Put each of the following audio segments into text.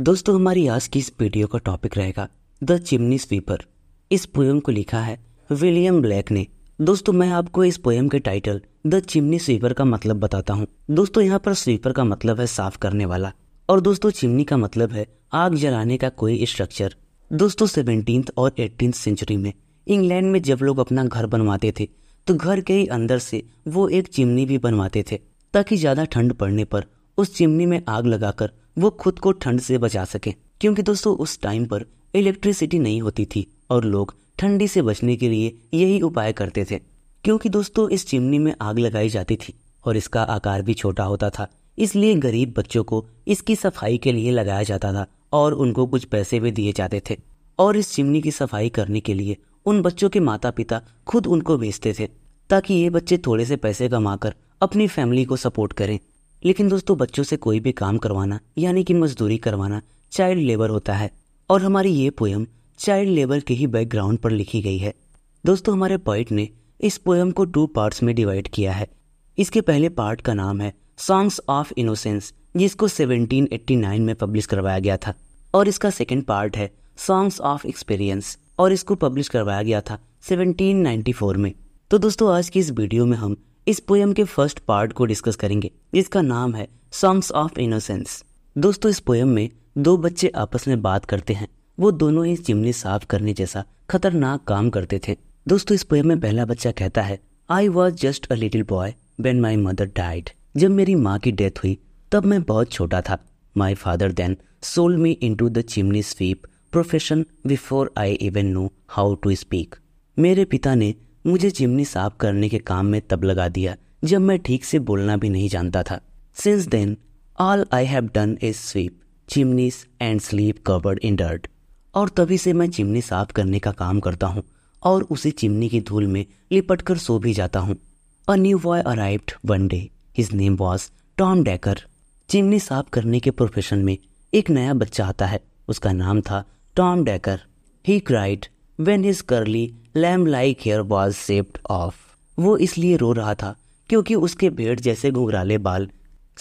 दोस्तों हमारी आज की इस वीडियो का टॉपिक रहेगा द चिमनी स्वीपर इस पोएम को लिखा है विलियम ब्लैक ने दोस्तों मैं आपको इस पोएम के टाइटल द चिमनी स्वीपर का मतलब बताता हूँ दोस्तों यहाँ पर स्वीपर का मतलब है साफ करने वाला और दोस्तों चिमनी का मतलब है आग जलाने का कोई स्ट्रक्चर दोस्तों सेवनटीन और एटीन सेंचुरी में इंग्लैंड में जब लोग अपना घर बनवाते थे तो घर के ही अंदर से वो एक चिमनी भी बनवाते थे ताकि ज़्यादा ठंड पड़ने पर उस चिमनी में आग लगाकर वो खुद को ठंड से बचा सके क्योंकि दोस्तों उस टाइम पर इलेक्ट्रिसिटी नहीं होती थी और लोग ठंडी से बचने के लिए यही उपाय करते थे क्योंकि दोस्तों इस चिमनी में आग लगाई जाती थी और इसका आकार भी छोटा होता था इसलिए गरीब बच्चों को इसकी सफाई के लिए लगाया जाता था और उनको कुछ पैसे भी दिए जाते थे और इस चिमनी की सफाई करने के लिए उन बच्चों के माता पिता खुद उनको बेचते थे ताकि ये बच्चे थोड़े से पैसे कमाकर अपनी फैमिली को सपोर्ट करें लेकिन दोस्तों बच्चों से कोई भी काम करवाना यानी कि मजदूरी करवाना चाइल्ड लेबर होता है और हमारी ये पोयम चाइल्ड लेबर के ही बैकग्राउंड पर लिखी गई है दोस्तों हमारे पोइट ने इस पोयम को टू पार्ट्स में डिवाइड किया है इसके पहले पार्ट का नाम है सॉन्ग्स ऑफ इनोसेंस जिसको 1789 में पब्लिश करवाया गया था और इसका सेकेंड पार्ट है सॉन्ग्स ऑफ एक्सपीरियंस और इसको पब्लिश करवाया गया था 1794 में तो दोस्तों आज की इस वीडियो में हम इस पोएम के फर्स्ट पार्ट को डिस्कस करेंगे जिसका नाम है सॉन्ग्स ऑफ इनोसेंस दोस्तों इस पोयम में दो बच्चे आपस में बात करते हैं वो दोनों ही चिमनी साफ करने जैसा खतरनाक काम करते थे दोस्तों इस पोयम में पहला बच्चा कहता है I was just a little boy when my mother died जब मेरी माँ की डेथ हुई तब मैं बहुत छोटा था my father then sold me into the chimney sweep profession before I even know how to speak मेरे पिता ने मुझे चिमनी साफ करने के काम में तब लगा दिया जब मैं ठीक से बोलना भी नहीं जानता था since then all I have done is sweep chimneys and sleep covered in dirt और तभी से मैं चिमनी साफ करने का काम करता हूँ और उसी चिमनी की धूल में लिपट कर सो भी जाता हूँ a new boy arrived one day his name was Tom Dacre chimney साफ करने के प्रोफेशन में एक नया बच्चा आता है उसका नाम था Tom Dacre he cried when his curly lamb like hair was shaved off वो इसलिए रो रहा था क्योंकि उसके भेड़ जैसे घुघराले बाल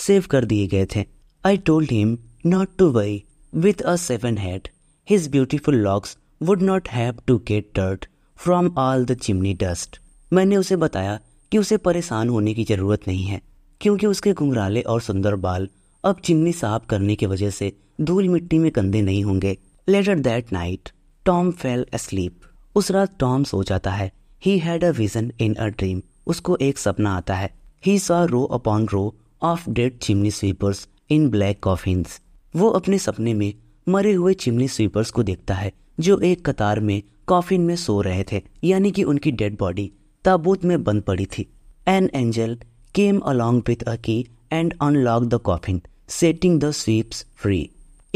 सेव कर दिए गए थे I told him not to worry with a shaven head his beautiful locks would not have to get dirt from all the chimney dust मैंने उसे बताया कि उसे परेशान होने की जरूरत नहीं है क्योंकि उसके घुघराले और सुंदर बाल अब चिमनी साफ करने की वजह से धूल मिट्टी में कंधे नहीं होंगे later that night Tom fell asleep उस रात टॉम सो जाता है he had a vision in a dream उसको एक सपना आता है he saw row upon row of dead chimney sweepers in black coffins वो अपने सपने में मरे हुए चिमनी स्वीपर्स को देखता है जो एक कतार में कॉफिन में सो रहे थे यानी कि उनकी डेड बॉडी ताबूत में बंद पड़ी थी an angel came along with a key and unlock the coffin setting the sweeps free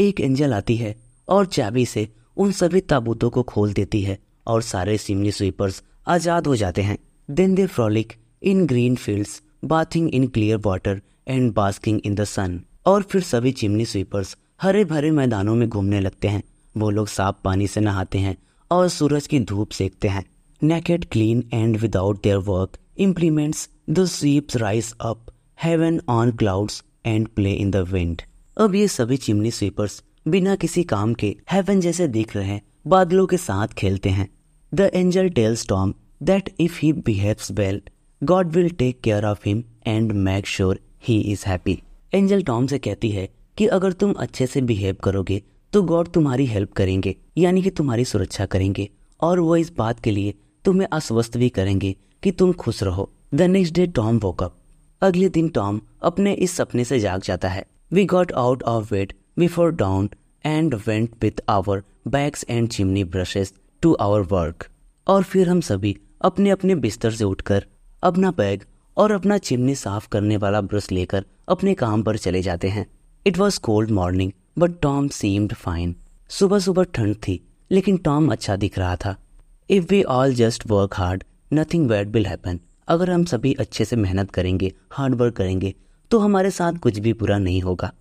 एक एंजल आती है और चाबी से उन सभी ताबूतों को खोल देती है और सारे सिमनी स्वीपर्स आज़ाद हो जाते हैं then they frolic in green fields bathing in clear water and basking in the sun और फिर सभी चिमनी स्वीपर्स हरे भरे मैदानों में घूमने लगते हैं वो लोग साफ पानी से नहाते हैं और सूरज की धूप सेकते हैं naked clean and without their work implements the sweeps rise up heaven on clouds and play in the wind अब ये सभी चिमनी स्वीपर्स बिना किसी काम के हेवन जैसे दिख रहे बादलों के साथ खेलते हैं The angel tells Tom that if he behaves well, God will take care of him and make sure he is happy. Angel Tom से कहती है कि अगर तुम अच्छे से बिहेव करोगे तो गॉड तुम्हारी हेल्प करेंगे यानी कि तुम्हारी सुरक्षा करेंगे और वो इस बात के लिए तुम्हें आश्वस्त भी करेंगे कि तुम खुश रहो the next day Tom woke up अगले दिन टॉम अपने इस सपने से जाग जाता है we got out of bed before dawn and went with our bags and chimney brushes to our work और फिर हम सभी अपने अपने बिस्तर से उठकर अपना बैग और अपना चिमनी साफ करने वाला ब्रश लेकर अपने काम पर चले जाते हैं it was cold morning but Tom seemed fine सुबह सुबह ठंड थी लेकिन टॉम अच्छा दिख रहा था if we all just work hard nothing bad will happen अगर हम सभी अच्छे से मेहनत करेंगे हार्ड वर्क करेंगे तो हमारे साथ कुछ भी बुरा नहीं होगा